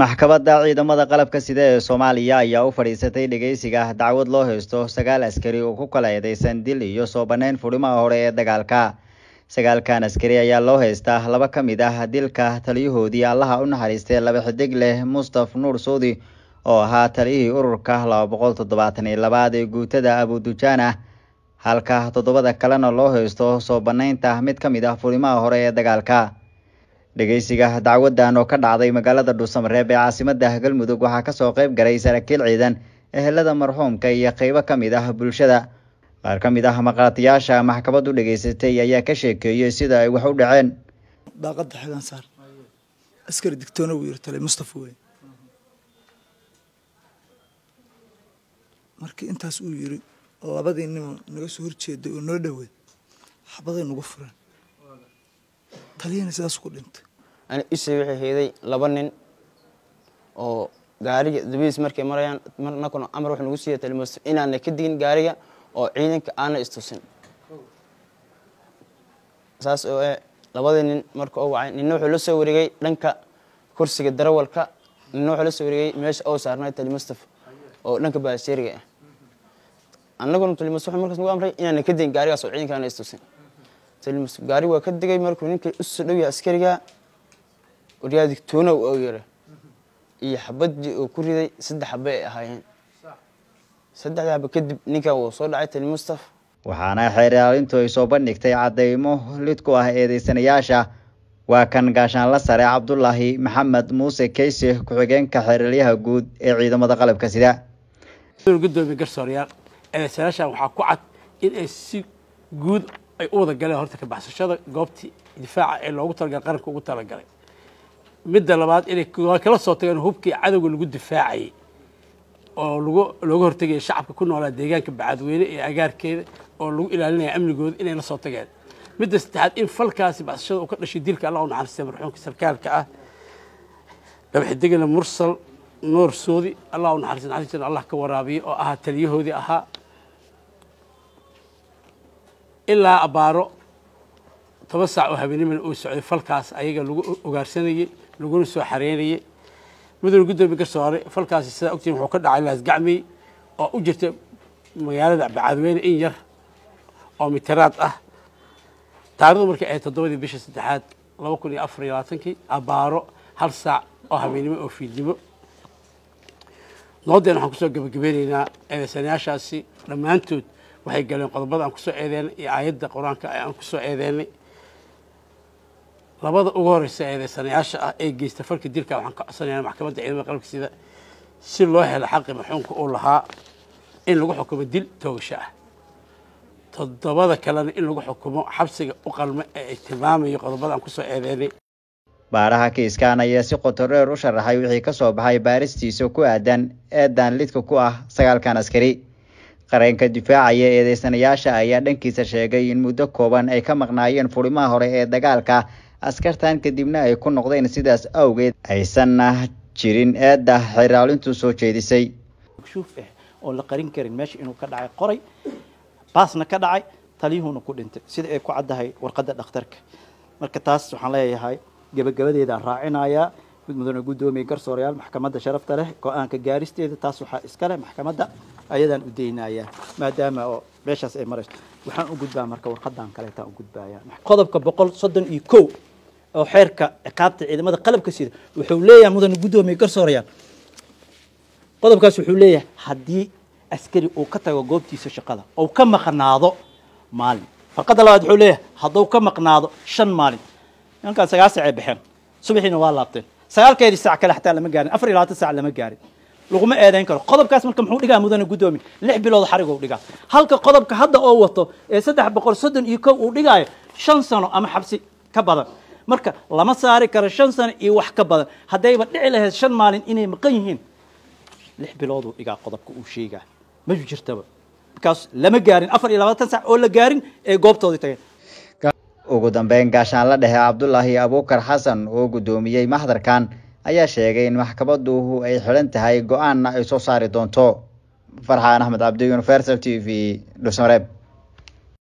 maxkamadda ciidamada qalabka sida ee soomaaliya ayaa u fadhiisatay dhegeysiga ah. dacwad loo haysto sagaal askari oo ku kala eedeysan dil iyo soo bannayn furimaha hore ee dagaalka sagaalkan askari ayaa loo haystaa laba ka mid ah dilka taliyahoodii allaha u naxariistay laba xidig leh mustaf nuur suudi oo ahaa taliyihii ururka laba boqol toddobaatan iyo labaad ee guutada abudujan ah halka toddobada kalena loo haysto soo bannaynta mid ka mid ah furimaha hore ee dagaalka dhegeysiga dacwadan oo ka dhacday magaalada dhuusamareeb ee caasimada galmudug waxaa kasoo qayb galay saraakiil ciidan ehelada marxuumka iyo qeybo ka mid ah bulshada qaar ka mid ah maqaatiyaasha maxkabaddu dhegeysatay ayaa ka sheekeeyey sida ay wax u dhaceen daaqada xigaansaar askari digtoona uu yirtalay mustafa wey markii intaas uu yiri labadii nimo naga soo horjeeday oo noo dhowey xabaday nagu fureen taliyana sidaas ku dhintay ani ishii waxay hayday laba nin oo gaariga dabadiis markay marayaan marnakuna amar wuxuu nagu siiya talimasto inaana ka digin gaariga oo ciidanka aana istusin saas oo eh labadii nin marka oo wacay ninna wuxuu la soo wareegay dhanka kursiga darawalka ninna wuxuu la soo wareegay meesha oo saarnay talimastaf oo dhanka baasheeriga ah annaguna talimasto wuxuu markaas nagu amray inaana ka digin gaarigaas oo ciidanka aana istusin gaari waa ka degay markuu ninkii u dhowya askariga oryaadigtoona u yeeray iyo xabadii uu ku riday saddex xabe ay ahaayeen saddexdii xabe kadib ninkan wuu soo dhacay mustaf waxaana xeeraalintu ay soo bandhigtay caddaymo lid ku ah eedaysanayaasha waa kan gaashaan la sare cabdulaahi maxamed muuse keyse ku-xigeenka xeeralyaha guud ee ciidamada qalabka sida gudoomiye garsoorayaal eedaysanayaashan waxaa ku cad in ay si guud ay u wada galeen horta kabaxsashada goobtii difaaca ee loogu talagalay qaranka ugu talagalay midda labaad inay kala soo tageen hubkii cadowga lagu difaacayay oo lagu looga hortegaya shacabka ku noolaa deegaanka bacadweyne ee agaarkeeda oo lagu ilaalinaya amnigooda inay la soo tageen midda saddexaad in falkaasi baxsashada uu ka dhashay dilka allah u naxariistay marxuumka sarkaalka ah dhaba mursal noor soodi allah u naxariistay naxariis allah ka waraabiya oo ahaa taliyahoodii ahaa ilaa abaaro toba saac oo habeenimana uu socday falkaas ayaga lagu ogaarsanayey laguna soo xareynayey mudane gudoomi ka soo haray falkaasi sidaa wuxuu ka dhacay laas oo u jirta magaalada bacadweyne in yar oo mitiraad ah taarikhdu markay ahayd toddobadii bisha saddexaad laba kun iyo afar iyo labaatankii abbaaro hal saac oo habeenimo oo fiidnimo noodeen waxaan kusoo gebagabeynaynaa eedeysanayaashaasi dhammaantood waxay galeen qodobada aan kusoo eedeenay iyo aayadda qur-aanka aan kusoo eedeynay labada ugu horreysa eedeysanayaasha ah ee geysta farka dilka waxaan ka codsanaya maxkamadda ciidamada qalabka sida si loo helo xaqi maxuumka uu lahaa in lagu xukumo dil toogasho ah toddobada kalena in lagu xukumo xabsiga u qalma ee ay tilmaamayo qodobada aan kusoo eedeynay baaraha kiiskan ayaa si qotoreer u sharaxay wixii ka soo baxay baaristiisa ku aadan ee lidka ku ah sagaalkan askari qareenka difaacaya eedeysanayaasha ayaa dhankiisa sheegay in muddo kooban ay ka maqnaayeen furimaha hore ee dagaalka askartan kadibna ay ku noqdeen sidaas awgeed aysanna ah jirin eedda xiraalintu soo jeedisay shuuf eh, oon la qarin karin meesha inuu ka dhacay qoray baasna ka dhacay taliyuhuna ku dhintay sida ay ku caddahay warqadda dhakhtarka marka taas waxaan leeyahay gebagabadeedaan raacinayaa mid mudane guddoomiye garsoorayaal maxkamadda sharafta leh go-aanka gaaristeeda taas waxaa iska leh maxkamadda ayadaan u daynaya maadaama oo meeshaas ay marayso waxaan u gudbaa marka warqadan kaleetaan u gudbaya qodobka boqol soddon iyo kow oo xeerka ciqaabta ciidamada qalabka sida wuxuu leeyahay mudane guddoomiye garsoorayaan qodobkaas wuxuu leeyahay haddii askari uu ka tago goobtiisa shaqada ou ka maqnaado maalin farqadda labaad wuxuu leeyahay hadduu ka maqnaado shan maalin nimankaan sagaal sac ay baxeen subaxiina waa laabteen sagaalkeedii sac kale xataa lama gaarin afar iyo labaatan sac lama gaarin laguma eedayn karo qodobkaas marka muxuu dhigaa mudane guddoomi lix bilood xarigu dhigaa halka qodobka hadda oo wato ee saddex boqol soddon iyo kow uu dhigaayo shan sano ama xabsi ka badan marka lama saari karo shan sano iyo wax ka badan haddayba dhici lahayd shan maalin inay maqan yihiin lix bilooduu dhigaa qodobka uu sheegaa ma jirtaba markaas lama gaarin afar iyo labaatan sac oo la gaarin ee goobtoodii tageen ugu dambeyn gaashaan la dhehe cabdulaahi abuukar xasan oo guddoomiyey mahdarkan ayaa sheegay in maxkamaddu ay xilan tahay go-aanna ay soo saari doonto farxaan axmed cabdi universal t v dhusmareeb